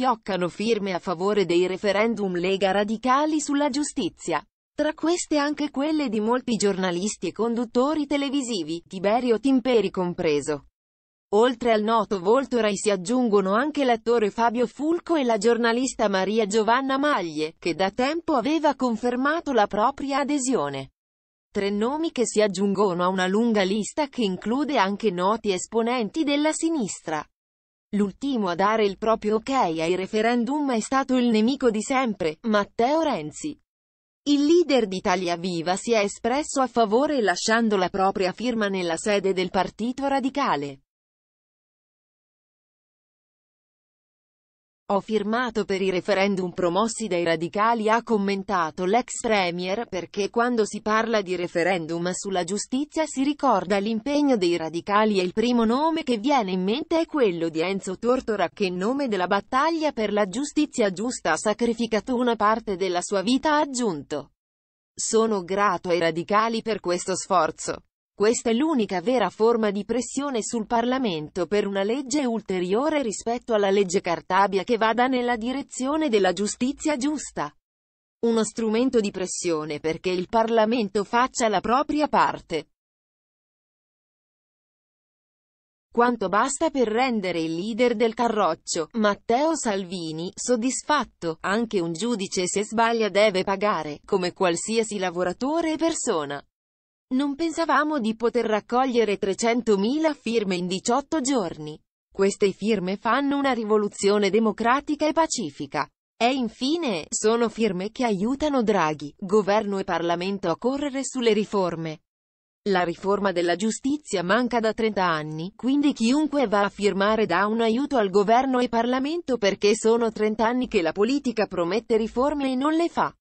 schioccano firme a favore dei referendum Lega Radicali sulla giustizia. Tra queste anche quelle di molti giornalisti e conduttori televisivi, Tiberio Timperi compreso. Oltre al noto volto Rai si aggiungono anche l'attore Fabio Fulco e la giornalista Maria Giovanna Maglie, che da tempo aveva confermato la propria adesione. Tre nomi che si aggiungono a una lunga lista che include anche noti esponenti della sinistra. L'ultimo a dare il proprio ok ai referendum è stato il nemico di sempre, Matteo Renzi. Il leader d'Italia Viva si è espresso a favore lasciando la propria firma nella sede del Partito Radicale. Ho firmato per i referendum promossi dai radicali ha commentato l'ex premier perché quando si parla di referendum sulla giustizia si ricorda l'impegno dei radicali e il primo nome che viene in mente è quello di Enzo Tortora che in nome della battaglia per la giustizia giusta ha sacrificato una parte della sua vita ha aggiunto. Sono grato ai radicali per questo sforzo. Questa è l'unica vera forma di pressione sul Parlamento per una legge ulteriore rispetto alla legge Cartabia che vada nella direzione della giustizia giusta. Uno strumento di pressione perché il Parlamento faccia la propria parte. Quanto basta per rendere il leader del carroccio, Matteo Salvini, soddisfatto, anche un giudice se sbaglia deve pagare, come qualsiasi lavoratore e persona. Non pensavamo di poter raccogliere 300.000 firme in 18 giorni. Queste firme fanno una rivoluzione democratica e pacifica. E infine, sono firme che aiutano Draghi, governo e Parlamento a correre sulle riforme. La riforma della giustizia manca da 30 anni, quindi chiunque va a firmare dà un aiuto al governo e Parlamento perché sono 30 anni che la politica promette riforme e non le fa.